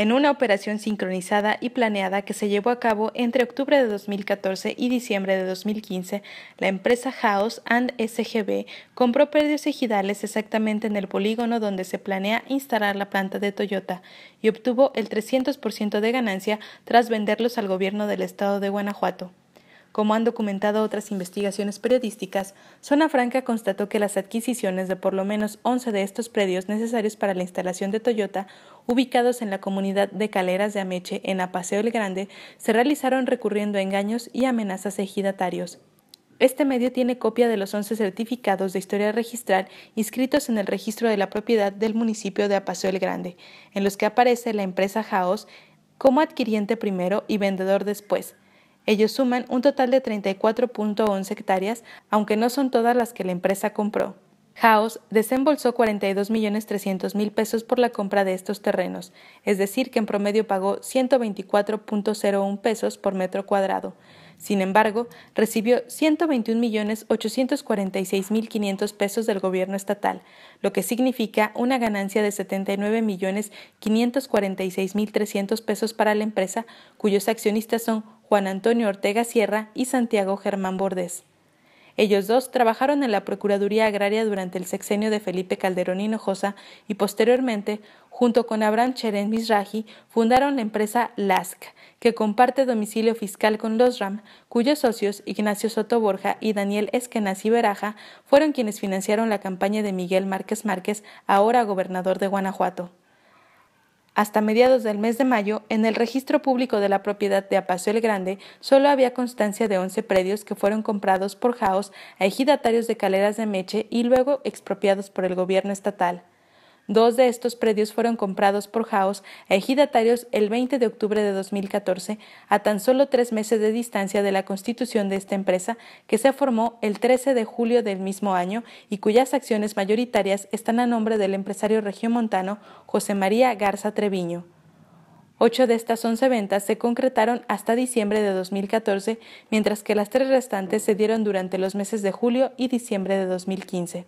en una operación sincronizada y planeada que se llevó a cabo entre octubre de 2014 y diciembre de 2015, la empresa House and SGB compró predios ejidales exactamente en el polígono donde se planea instalar la planta de Toyota y obtuvo el 300% de ganancia tras venderlos al gobierno del estado de Guanajuato. Como han documentado otras investigaciones periodísticas, Zona Franca constató que las adquisiciones de por lo menos 11 de estos predios necesarios para la instalación de Toyota, ubicados en la comunidad de Caleras de Ameche, en Apaseo el Grande, se realizaron recurriendo a engaños y amenazas ejidatarios. Este medio tiene copia de los 11 certificados de historia registral inscritos en el registro de la propiedad del municipio de Apaseo el Grande, en los que aparece la empresa Jaos como adquiriente primero y vendedor después, ellos suman un total de 34.11 hectáreas, aunque no son todas las que la empresa compró. Haos desembolsó 42.300.000 pesos por la compra de estos terrenos, es decir, que en promedio pagó 124.01 pesos por metro cuadrado. Sin embargo, recibió 121.846.500 pesos del gobierno estatal, lo que significa una ganancia de 79.546.300 pesos para la empresa, cuyos accionistas son Juan Antonio Ortega Sierra y Santiago Germán Bordés. Ellos dos trabajaron en la Procuraduría Agraria durante el sexenio de Felipe Calderón Hinojosa y posteriormente, junto con Abraham Cheren Mizrahi, fundaron la empresa LASC, que comparte domicilio fiscal con los RAM, cuyos socios Ignacio Soto Borja y Daniel y Beraja fueron quienes financiaron la campaña de Miguel Márquez Márquez, ahora gobernador de Guanajuato. Hasta mediados del mes de mayo, en el registro público de la propiedad de Apacio el Grande, solo había constancia de 11 predios que fueron comprados por Jaos a ejidatarios de Caleras de Meche y luego expropiados por el gobierno estatal. Dos de estos predios fueron comprados por Jaos a ejidatarios el 20 de octubre de 2014, a tan solo tres meses de distancia de la constitución de esta empresa, que se formó el 13 de julio del mismo año y cuyas acciones mayoritarias están a nombre del empresario regiomontano José María Garza Treviño. Ocho de estas once ventas se concretaron hasta diciembre de 2014, mientras que las tres restantes se dieron durante los meses de julio y diciembre de 2015.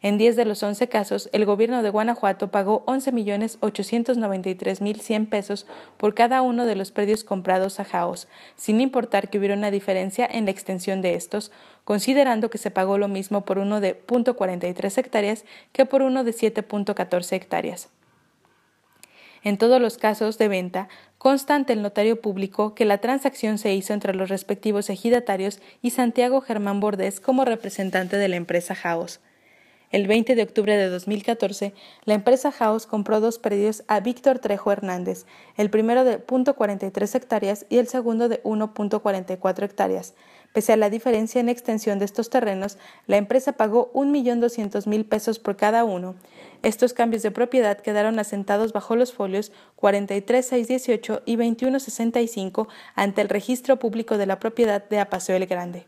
En 10 de los 11 casos, el gobierno de Guanajuato pagó 11.893.100 pesos por cada uno de los predios comprados a Jaos, sin importar que hubiera una diferencia en la extensión de estos, considerando que se pagó lo mismo por uno de 0.43 hectáreas que por uno de 7.14 hectáreas. En todos los casos de venta, constante el notario público que la transacción se hizo entre los respectivos ejidatarios y Santiago Germán Bordés como representante de la empresa Jaos. El 20 de octubre de 2014, la empresa House compró dos predios a Víctor Trejo Hernández, el primero de 0.43 hectáreas y el segundo de 1.44 hectáreas. Pese a la diferencia en extensión de estos terrenos, la empresa pagó 1.200.000 pesos por cada uno. Estos cambios de propiedad quedaron asentados bajo los folios 43618 y 2165 ante el Registro Público de la Propiedad de Apaseo el Grande.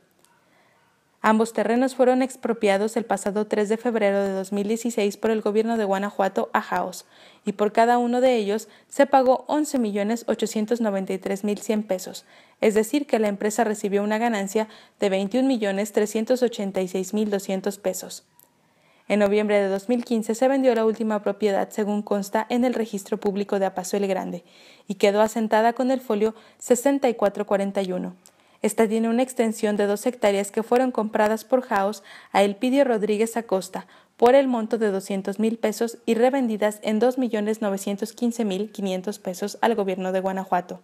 Ambos terrenos fueron expropiados el pasado 3 de febrero de 2016 por el gobierno de Guanajuato a Jaos, y por cada uno de ellos se pagó 11.893.100 pesos, es decir, que la empresa recibió una ganancia de 21.386.200 pesos. En noviembre de 2015 se vendió la última propiedad, según consta en el registro público de Apaso el Grande, y quedó asentada con el folio 6441 esta tiene una extensión de dos hectáreas que fueron compradas por Jaos a Elpidio Rodríguez Acosta por el monto de 200 mil pesos y revendidas en 2.915.500 pesos al gobierno de Guanajuato.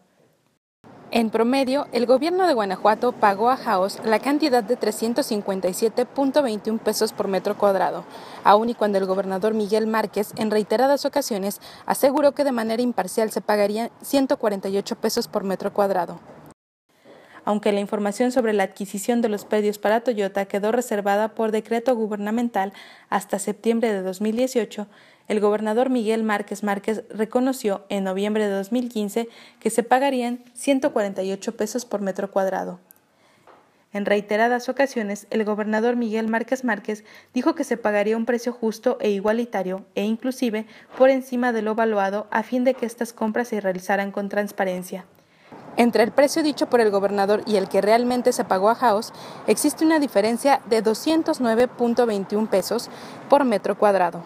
En promedio, el gobierno de Guanajuato pagó a Jaos la cantidad de 357.21 pesos por metro cuadrado, aun y cuando el gobernador Miguel Márquez en reiteradas ocasiones aseguró que de manera imparcial se pagarían 148 pesos por metro cuadrado aunque la información sobre la adquisición de los predios para Toyota quedó reservada por decreto gubernamental hasta septiembre de 2018, el gobernador Miguel Márquez Márquez reconoció en noviembre de 2015 que se pagarían 148 pesos por metro cuadrado. En reiteradas ocasiones, el gobernador Miguel Márquez Márquez dijo que se pagaría un precio justo e igualitario e inclusive por encima de lo evaluado a fin de que estas compras se realizaran con transparencia. Entre el precio dicho por el gobernador y el que realmente se pagó a Jaos, existe una diferencia de 209.21 pesos por metro cuadrado.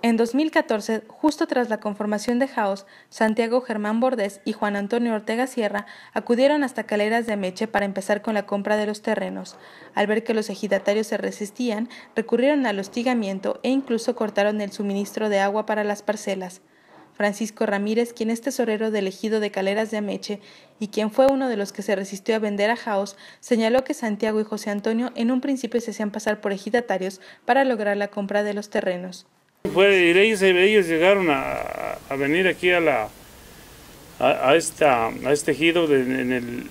En 2014, justo tras la conformación de Jaos, Santiago Germán Bordés y Juan Antonio Ortega Sierra acudieron hasta Caleras de Meche para empezar con la compra de los terrenos. Al ver que los ejidatarios se resistían, recurrieron al hostigamiento e incluso cortaron el suministro de agua para las parcelas. Francisco Ramírez, quien es tesorero del ejido de Caleras de Ameche y quien fue uno de los que se resistió a vender a Jaos, señaló que Santiago y José Antonio en un principio se hacían pasar por ejidatarios para lograr la compra de los terrenos. fue ellos, ellos, llegaron a, venir aquí a la a, esta a este ejido en el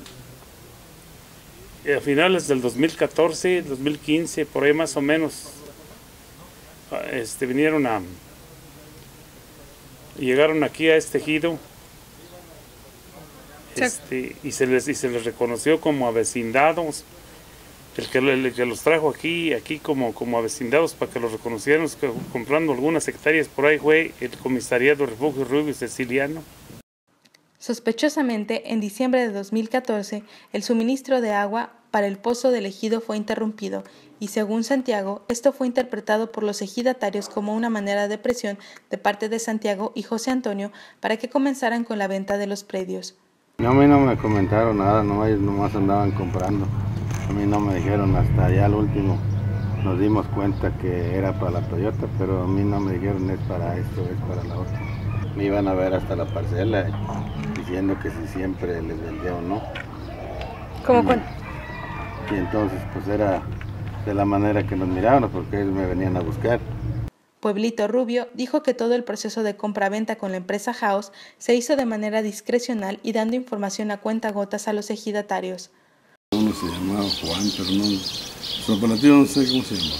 a finales del 2014, 2015, por ahí más o menos, este, vinieron a, llegaron aquí a este ejido este, y, se les, les reconoció como avecindados. El que, los trajo aquí, aquí como, como avecindados para que los reconocieran, comprando algunas hectáreas por ahí fue el comisariado Refugio Rubio Ceciliano. Sospechosamente, en diciembre de 2014, el suministro de agua para el pozo del ejido fue interrumpido, y según Santiago, esto fue interpretado por los ejidatarios como una manera de presión de parte de Santiago y José Antonio para que comenzaran con la venta de los predios. No, a mí no me comentaron nada, no, ellos nomás andaban comprando. A mí no me dijeron hasta ya al último. Nos dimos cuenta que era para la Toyota, pero a mí no me dijeron es para esto, es para la otra. Me iban a ver hasta la parcela eh, diciendo que si siempre les vendía o no. ¿Cómo cuánto? y entonces pues era de la manera que nos miraban porque ellos me venían a buscar. Pueblito Rubio dijo que todo el proceso de compra-venta con la empresa House se hizo de manera discrecional y dando información a cuenta gotas a los ejidatarios. Uno se llamaba Juan, pero no, su operativo no sé cómo se llama.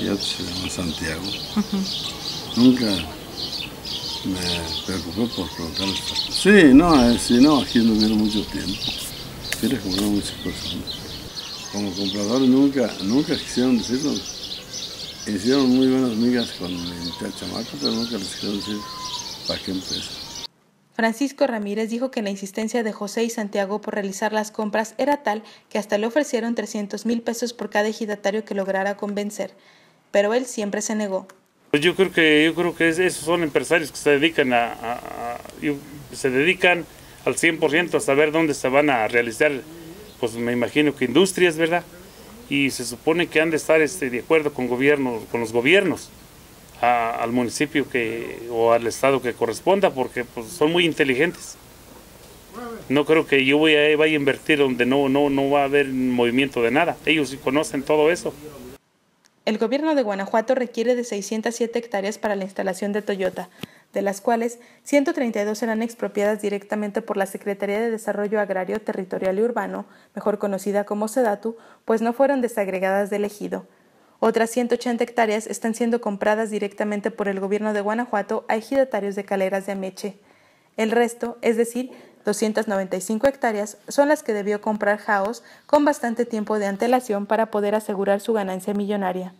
Y otro se llamaba Santiago. Nunca me preocupé por preguntar. Sí, no, aquí eh, sí, no, aquí no mucho tiempo. Quiere a muchas cosas como compradores nunca, nunca quisieron decirnos, Hicieron muy buenas migas con el chamaco, pero nunca les quisieron decir para qué empresa. Francisco Ramírez dijo que la insistencia de José y Santiago por realizar las compras era tal que hasta le ofrecieron 300 mil pesos por cada ejidatario que lograra convencer, pero él siempre se negó. Pues yo creo que yo creo que esos son empresarios que se dedican a, se dedican al 100% a saber dónde se van a realizar pues me imagino que industrias, ¿verdad? Y se supone que han de estar este, de acuerdo con, con los gobiernos al municipio que, o al estado que corresponda, porque pues, son muy inteligentes. No creo que yo voy a, vaya a invertir donde no, no, no va a haber movimiento de nada. Ellos conocen todo eso. El gobierno de Guanajuato requiere de 607 hectáreas para la instalación de Toyota de las cuales 132 eran expropiadas directamente por la Secretaría de Desarrollo Agrario, Territorial y Urbano, mejor conocida como SEDATU, pues no fueron desagregadas del ejido. Otras 180 hectáreas están siendo compradas directamente por el gobierno de Guanajuato a ejidatarios de Caleras de Ameche. El resto, es decir, 295 hectáreas, son las que debió comprar Jaos con bastante tiempo de antelación para poder asegurar su ganancia millonaria.